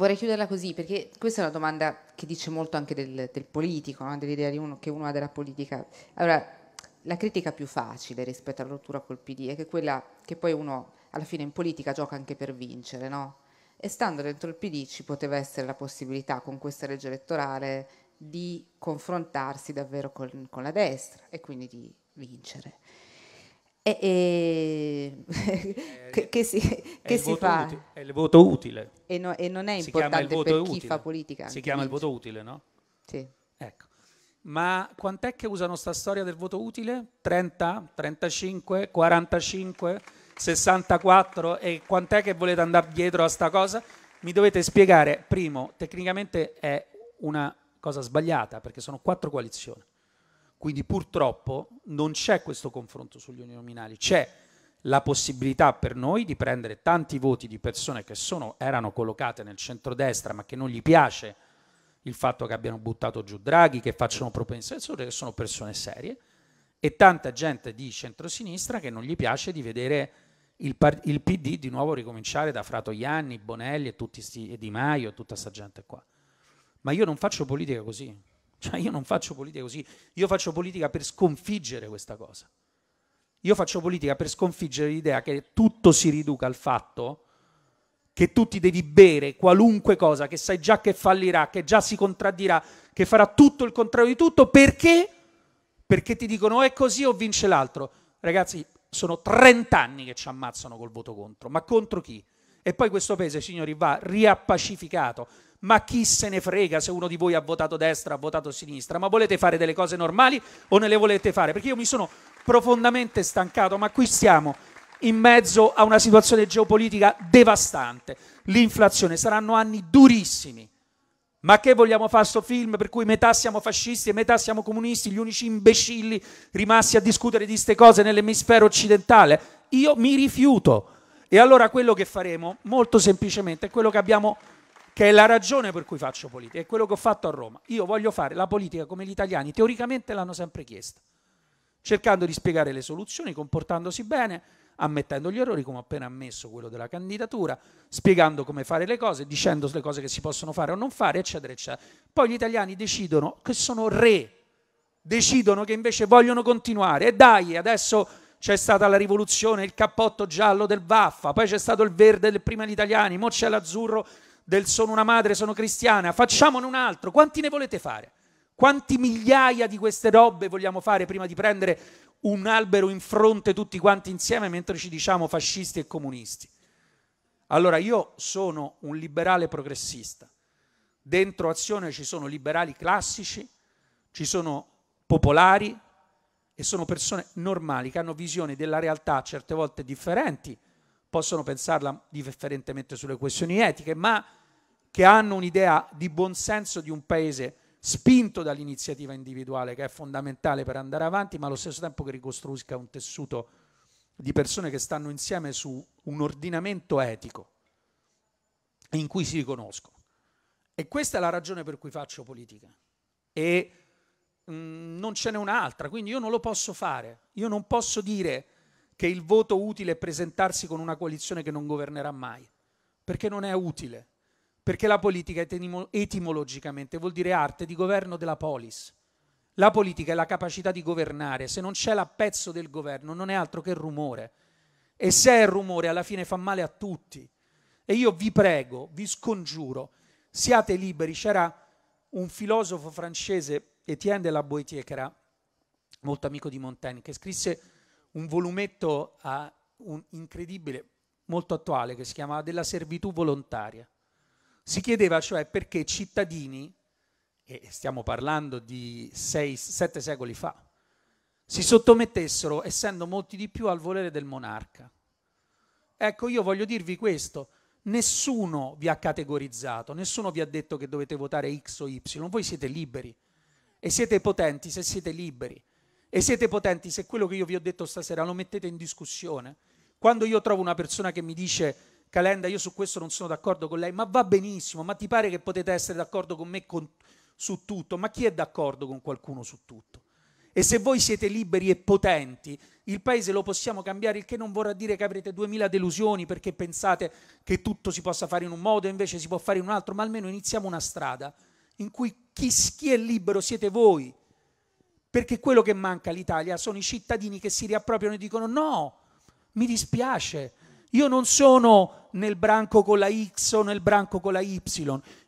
vorrei chiuderla così perché questa è una domanda che dice molto anche del, del politico, no? dell'idea uno, che uno ha della politica. Allora, la critica più facile rispetto alla rottura col PD è che quella che poi uno alla fine in politica gioca anche per vincere, no? E stando dentro il PD ci poteva essere la possibilità con questa legge elettorale di confrontarsi davvero con, con la destra e quindi di vincere. E, e eh, che, che si, che si fa. Utile, è il voto utile. E, no, e non è si importante per chi utile. fa politica. Si chiama vince. il voto utile, no? Sì. Ecco. Ma quant'è che usano sta storia del voto utile? 30, 35, 45, 64? E quant'è che volete andare dietro a sta cosa? Mi dovete spiegare, primo, tecnicamente è una cosa sbagliata perché sono quattro coalizioni. Quindi purtroppo non c'è questo confronto sugli uninominali, c'è la possibilità per noi di prendere tanti voti di persone che sono, erano collocate nel centrodestra ma che non gli piace il fatto che abbiano buttato giù Draghi, che facciano propensore, che sono persone serie, e tanta gente di centrosinistra che non gli piace di vedere il, il PD di nuovo ricominciare da Fratoianni, Bonelli e, tutti sti, e Di Maio e tutta questa gente qua. Ma io non faccio politica così, cioè io non faccio politica così, io faccio politica per sconfiggere questa cosa. Io faccio politica per sconfiggere l'idea che tutto si riduca al fatto che tu ti devi bere qualunque cosa, che sai già che fallirà, che già si contraddirà, che farà tutto il contrario di tutto, perché? Perché ti dicono o è così o vince l'altro. Ragazzi, sono 30 anni che ci ammazzano col voto contro, ma contro chi? E poi questo paese, signori, va riappacificato ma chi se ne frega se uno di voi ha votato destra, ha votato sinistra, ma volete fare delle cose normali o ne le volete fare? Perché io mi sono profondamente stancato, ma qui siamo in mezzo a una situazione geopolitica devastante, l'inflazione, saranno anni durissimi. Ma che vogliamo fare sto film per cui metà siamo fascisti e metà siamo comunisti, gli unici imbecilli rimasti a discutere di queste cose nell'emisfero occidentale? Io mi rifiuto. E allora quello che faremo, molto semplicemente, è quello che abbiamo che è la ragione per cui faccio politica, è quello che ho fatto a Roma. Io voglio fare la politica come gli italiani teoricamente l'hanno sempre chiesta, cercando di spiegare le soluzioni, comportandosi bene, ammettendo gli errori, come ho appena ammesso quello della candidatura, spiegando come fare le cose, dicendo le cose che si possono fare o non fare, eccetera, eccetera. Poi gli italiani decidono che sono re, decidono che invece vogliono continuare e dai, adesso c'è stata la rivoluzione, il cappotto giallo del Vaffa, poi c'è stato il verde del prima degli italiani, mo c'è l'azzurro del sono una madre, sono cristiana, facciamone un altro, quanti ne volete fare? Quanti migliaia di queste robe vogliamo fare prima di prendere un albero in fronte tutti quanti insieme mentre ci diciamo fascisti e comunisti? Allora io sono un liberale progressista. Dentro Azione ci sono liberali classici, ci sono popolari e sono persone normali che hanno visioni della realtà certe volte differenti, possono pensarla differentemente sulle questioni etiche, ma che hanno un'idea di buonsenso di un paese spinto dall'iniziativa individuale che è fondamentale per andare avanti, ma allo stesso tempo che ricostruisca un tessuto di persone che stanno insieme su un ordinamento etico in cui si riconoscono. E questa è la ragione per cui faccio politica. E mh, mm, non ce n'è un'altra, quindi io non lo posso fare. Io non posso dire che il voto utile è presentarsi con una coalizione che non governerà mai, perché non è utile perché la politica etimologicamente vuol dire arte di governo della polis. La politica è la capacità di governare, se non c'è l'appezzo del governo non è altro che rumore. E se è rumore alla fine fa male a tutti. E io vi prego, vi scongiuro, siate liberi. C'era un filosofo francese, Etienne de la Boétie, che era molto amico di Montaigne, che scrisse un volumetto uh, un incredibile, molto attuale, che si chiamava Della servitù volontaria. Si chiedeva cioè perché cittadini, e stiamo parlando di sei, sette secoli fa, si sottomettessero, essendo molti di più, al volere del monarca. Ecco, io voglio dirvi questo. Nessuno vi ha categorizzato, nessuno vi ha detto che dovete votare X o Y, voi siete liberi e siete potenti se siete liberi e siete potenti se quello che io vi ho detto stasera lo mettete in discussione. Quando io trovo una persona che mi dice Calenda, io su questo non sono d'accordo con lei, ma va benissimo, ma ti pare che potete essere d'accordo con me con, su tutto? Ma chi è d'accordo con qualcuno su tutto? E se voi siete liberi e potenti, il paese lo possiamo cambiare, il che non vorrà dire che avrete duemila delusioni perché pensate che tutto si possa fare in un modo e invece si può fare in un altro, ma almeno iniziamo una strada in cui chi, chi è libero siete voi. Perché quello che manca all'Italia sono i cittadini che si riappropriano e dicono no, mi dispiace, io non sono nel branco con la X o nel branco con la Y.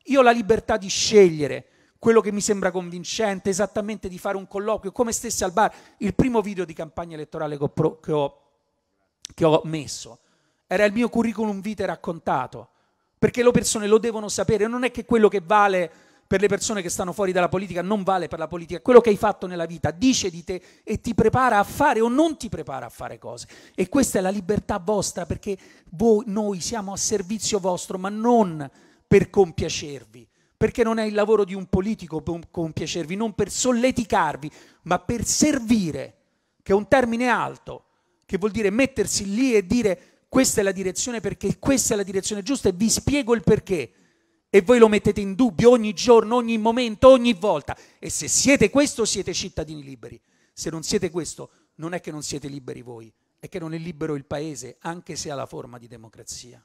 Io ho la libertà di scegliere quello che mi sembra convincente, esattamente di fare un colloquio, come stesse al bar. Il primo video di campagna elettorale che ho, che ho, che ho messo era il mio curriculum vitae raccontato, perché le persone lo devono sapere, non è che quello che vale per le persone che stanno fuori dalla politica non vale per la politica. Quello che hai fatto nella vita dice di te e ti prepara a fare o non ti prepara a fare cose. E questa è la libertà vostra perché voi, noi siamo a servizio vostro, ma non per compiacervi. Perché non è il lavoro di un politico compiacervi, non per solleticarvi, ma per servire, che è un termine alto, che vuol dire mettersi lì e dire questa è la direzione perché questa è la direzione giusta e vi spiego il perché e voi lo mettete in dubbio ogni giorno, ogni momento, ogni volta. E se siete questo siete cittadini liberi. Se non siete questo non è che non siete liberi voi, è che non è libero il Paese, anche se ha la forma di democrazia.